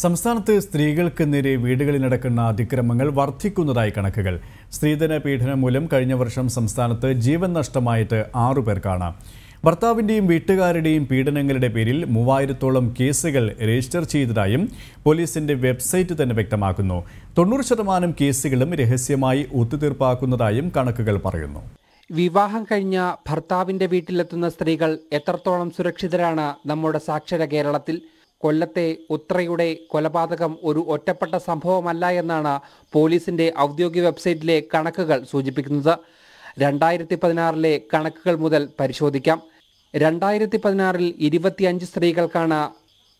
സംസ്ഥാനത്ത് സ്ത്രീകൾക്ക് നേരെ വീടുകളിൽ നടക്കുന്ന അതിക്രമങ്ങൾ വർദ്ധിക്കുന്നതായി കണക്കുകൾ സ്ത്രീധന പീഡനം മൂലം കഴിഞ്ഞ വർഷം സംസ്ഥാനത്ത് ജീവൻ നഷ്ടമായിട്ട് ആറുപേർക്കാണ് ഭർത്താവിൻ്റെയും വീട്ടുകാരുടെയും പീഡനങ്ങളുടെ പേരിൽ മൂവായിരത്തോളം കേസുകൾ രജിസ്റ്റർ ചെയ്തതായും പോലീസിൻ്റെ വെബ്സൈറ്റ് തന്നെ വ്യക്തമാക്കുന്നു തൊണ്ണൂറ് ശതമാനം കേസുകളും രഹസ്യമായി ഒത്തുതീർപ്പാക്കുന്നതായും കണക്കുകൾ പറയുന്നു വിവാഹം കഴിഞ്ഞ ഭർത്താവിൻ്റെ വീട്ടിലെത്തുന്ന സ്ത്രീകൾ എത്രത്തോളം സുരക്ഷിതരാണ് നമ്മുടെ സാക്ഷര കേരളത്തിൽ കൊല്ലത്തെ ഉത്രയുടെ കൊലപാതകം ഒരു ഒറ്റപ്പെട്ട സംഭവമല്ല എന്നാണ് പോലീസിന്റെ ഔദ്യോഗിക വെബ്സൈറ്റിലെ കണക്കുകൾ സൂചിപ്പിക്കുന്നത് രണ്ടായിരത്തി പതിനാറിലെ കണക്കുകൾ മുതൽ പരിശോധിക്കാം രണ്ടായിരത്തി പതിനാറിൽ ഇരുപത്തിയഞ്ച് സ്ത്രീകൾക്കാണ്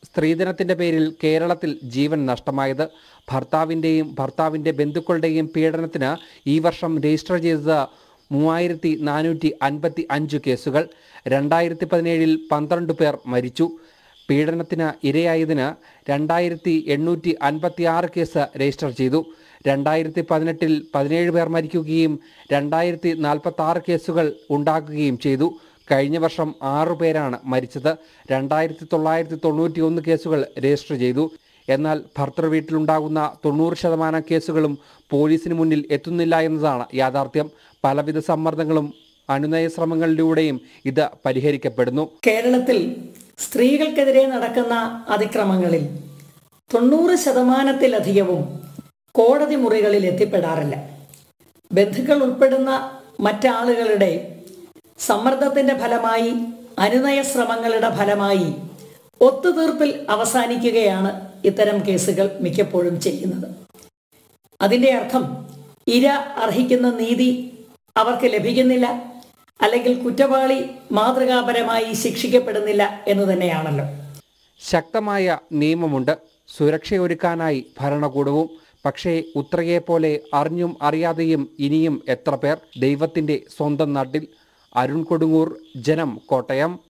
സ്ത്രീധനത്തിന്റെ പേരിൽ കേരളത്തിൽ ജീവൻ നഷ്ടമായത് ഭർത്താവിൻ്റെയും ഭർത്താവിൻ്റെ ബന്ധുക്കളുടെയും പീഡനത്തിന് ഈ വർഷം രജിസ്റ്റർ ചെയ്തത് മൂവായിരത്തി നാനൂറ്റി അൻപത്തി അഞ്ച് കേസുകൾ രണ്ടായിരത്തി പതിനേഴിൽ പന്ത്രണ്ട് പേർ മരിച്ചു പീഡനത്തിന് ഇരയായതിന് രണ്ടായിരത്തി എണ്ണൂറ്റി അൻപത്തി ആറ് കേസ് രജിസ്റ്റർ ചെയ്തു രണ്ടായിരത്തി പതിനെട്ടിൽ പതിനേഴ് പേർ മരിക്കുകയും രണ്ടായിരത്തി നാൽപ്പത്തി ആറ് കേസുകൾ ഉണ്ടാക്കുകയും ചെയ്തു കഴിഞ്ഞ വർഷം ആറു പേരാണ് മരിച്ചത് രണ്ടായിരത്തി തൊള്ളായിരത്തി തൊണ്ണൂറ്റി ഒന്ന് കേസുകൾ രജിസ്റ്റർ ചെയ്തു എന്നാൽ ഭർത്തൃ വീട്ടിലുണ്ടാകുന്ന തൊണ്ണൂറ് ശതമാനം കേസുകളും പോലീസിന് മുന്നിൽ എത്തുന്നില്ല എന്നതാണ് യാഥാർത്ഥ്യം പലവിധ സമ്മർദ്ദങ്ങളും അനുനയ ശ്രമങ്ങളിലൂടെയും ഇത് പരിഹരിക്കപ്പെടുന്നു കേരളത്തിൽ സ്ത്രീകൾക്കെതിരെ നടക്കുന്ന അതിക്രമങ്ങളിൽ തൊണ്ണൂറ് ശതമാനത്തിലധികവും കോടതി മുറികളിൽ എത്തിപ്പെടാറില്ല ബന്ധുക്കൾ ഉൾപ്പെടുന്ന മറ്റാളുകളുടെ സമ്മർദ്ദത്തിൻ്റെ ഫലമായി അനുനയ ശ്രമങ്ങളുടെ ഫലമായി ഒത്തുതീർപ്പിൽ അവസാനിക്കുകയാണ് ഇത്തരം കേസുകൾ മിക്കപ്പോഴും ചെയ്യുന്നത് അതിൻ്റെ അർത്ഥം ഇര അർഹിക്കുന്ന നീതി അവർക്ക് ലഭിക്കുന്നില്ല അല്ലെങ്കിൽ കുറ്റവാളി മാതൃകാപരമായി ശിക്ഷിക്കപ്പെടുന്നില്ല എന്ന് തന്നെയാണല്ലോ ശക്തമായ നിയമമുണ്ട് സുരക്ഷയൊരുക്കാനായി ഭരണകൂടവും പക്ഷേ ഉത്രയെ പോലെ അറിഞ്ഞും അറിയാതെയും ഇനിയും എത്ര പേർ ദൈവത്തിന്റെ സ്വന്തം നാട്ടിൽ അരുൺ കൊടുങ്ങൂർ ജനം കോട്ടയം